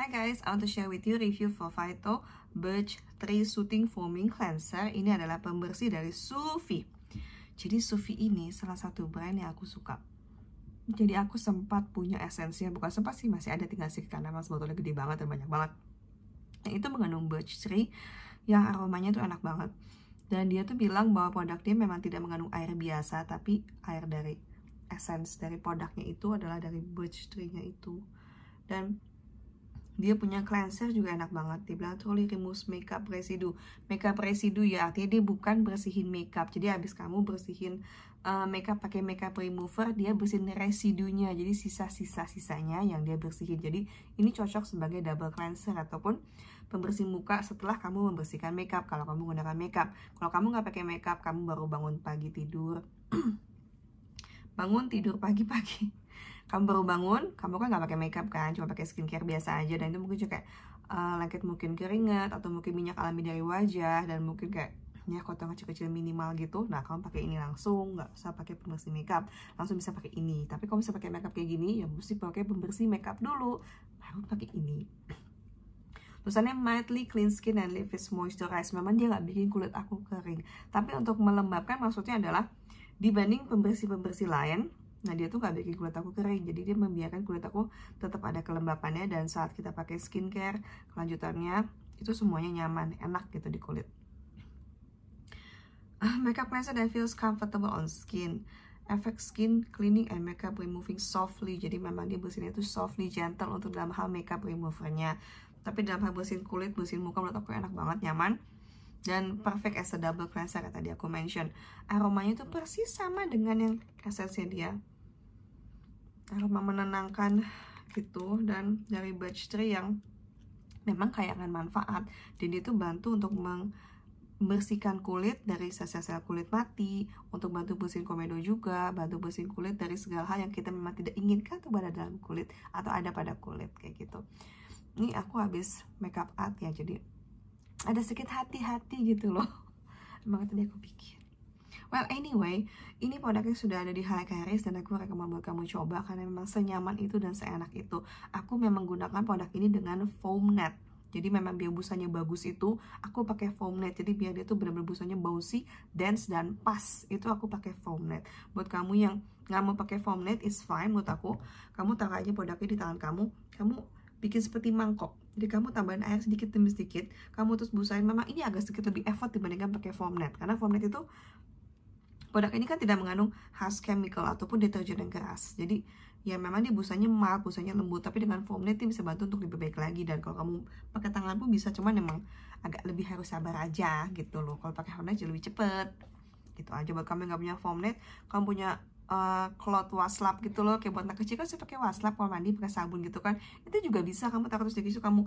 Hi guys, I want to share with you review for Vito Birch Tree Soothing Foaming Cleanser. Ini adalah pembersih dari Sufi. Jadi Sufi ini salah satu brand yang aku suka. Jadi aku sempat punya esensinya, bukan sempat sih masih ada tinggal sih karena mas botolnya gede banget dan banyak banget. Yang itu mengandung birch tree yang aromanya tuh enak banget. Dan dia tuh bilang bahwa produknya memang tidak mengandung air biasa, tapi air dari essence dari produknya itu adalah dari birch tree-nya itu. Dan dia punya cleanser juga enak banget dia bilang truly removes makeup residu. makeup residu ya artinya dia bukan bersihin makeup jadi habis kamu bersihin uh, makeup pakai makeup remover dia bersihin residunya jadi sisa-sisa sisanya yang dia bersihin jadi ini cocok sebagai double cleanser ataupun pembersih muka setelah kamu membersihkan makeup kalau kamu menggunakan makeup kalau kamu nggak pakai makeup kamu baru bangun pagi tidur bangun tidur pagi-pagi kamu baru bangun kamu kan nggak pakai makeup kan cuma pakai skincare biasa aja dan itu mungkin juga kayak uh, lengket mungkin keringat atau mungkin minyak alami dari wajah dan mungkin kayak ya kotoran kecil-kecil minimal gitu nah kamu pakai ini langsung nggak usah pakai pembersih makeup langsung bisa pakai ini tapi kalau bisa pakai makeup kayak gini ya mesti pakai pembersih makeup dulu baru pakai ini tulisannya mildly clean skin and leave it moisturize memang dia nggak bikin kulit aku kering tapi untuk melembabkan maksudnya adalah dibanding pembersih-pembersih lain Nah dia tuh gak bikin kulit aku kering, jadi dia membiarkan kulit aku tetap ada kelembapannya dan saat kita pakai skincare kelanjutannya itu semuanya nyaman, enak gitu di kulit. Uh, makeup cleanser that feels comfortable on skin. Efek skin cleaning and makeup removing softly. Jadi memang dia bersihnya itu softly, gentle untuk dalam hal makeup removernya. Tapi dalam hal bersihin kulit, bersihin muka menurut aku enak banget, nyaman dan perfect as a double cleanser kata tadi aku mention aromanya itu persis sama dengan yang esensinya dia aroma menenangkan gitu dan dari birch tree yang memang kayak akan manfaat dan itu bantu untuk membersihkan kulit dari sel-sel kulit mati untuk bantu bersihin komedo juga bantu bersihin kulit dari segala hal yang kita memang tidak inginkan tuh pada dalam kulit atau ada pada kulit kayak gitu ini aku habis makeup art ya jadi ada sedikit hati-hati gitu loh emang tadi aku pikir Well anyway, ini produknya sudah ada di Halayak Harris dan aku rekomendasi buat kamu coba karena memang senyaman itu dan seenak itu. Aku memang gunakan produk ini dengan foam net. Jadi memang biar busanya bagus itu aku pakai foam net. Jadi biar dia tuh benar-benar busanya bouncy, dense dan pas. Itu aku pakai foam net. Buat kamu yang nggak mau pakai foam net is fine menurut aku. Kamu taruh aja produknya di tangan kamu. Kamu bikin seperti mangkok. Jadi kamu tambahin air sedikit demi sedikit, kamu terus busain. Memang ini agak sedikit lebih effort dibandingkan pakai foam net karena foam net itu Produk ini kan tidak mengandung khas chemical ataupun deterjen yang keras. Jadi ya memang dia busanya mild, busanya lembut, tapi dengan foam net bisa bantu untuk lebih baik lagi dan kalau kamu pakai tangan pun bisa, cuman memang agak lebih harus sabar aja gitu loh. Kalau pakai foamnet jadi lebih cepet gitu aja. Buat kamu yang gak punya foam net, kamu punya uh, cloth waslap gitu loh kayak buat anak kecil kan saya pakai waslap kalau mandi pakai sabun gitu kan itu juga bisa kamu taruh terus di kamu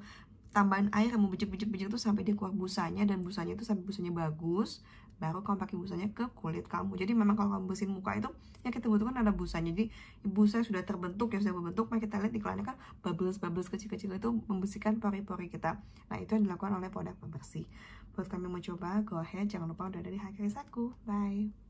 tambahan air kamu bejek-bejek-bejek tuh sampai dia keluar busanya dan busanya itu sampai busanya bagus baru kamu pakai busanya ke kulit kamu jadi memang kalau kamu bersihin muka itu yang kita butuhkan ada busanya jadi busa sudah terbentuk ya sudah terbentuk maka kita lihat iklannya kan bubbles bubbles kecil-kecil itu membersihkan pori-pori kita nah itu yang dilakukan oleh produk pembersih buat kami mau coba go ahead jangan lupa udah dari hari high bye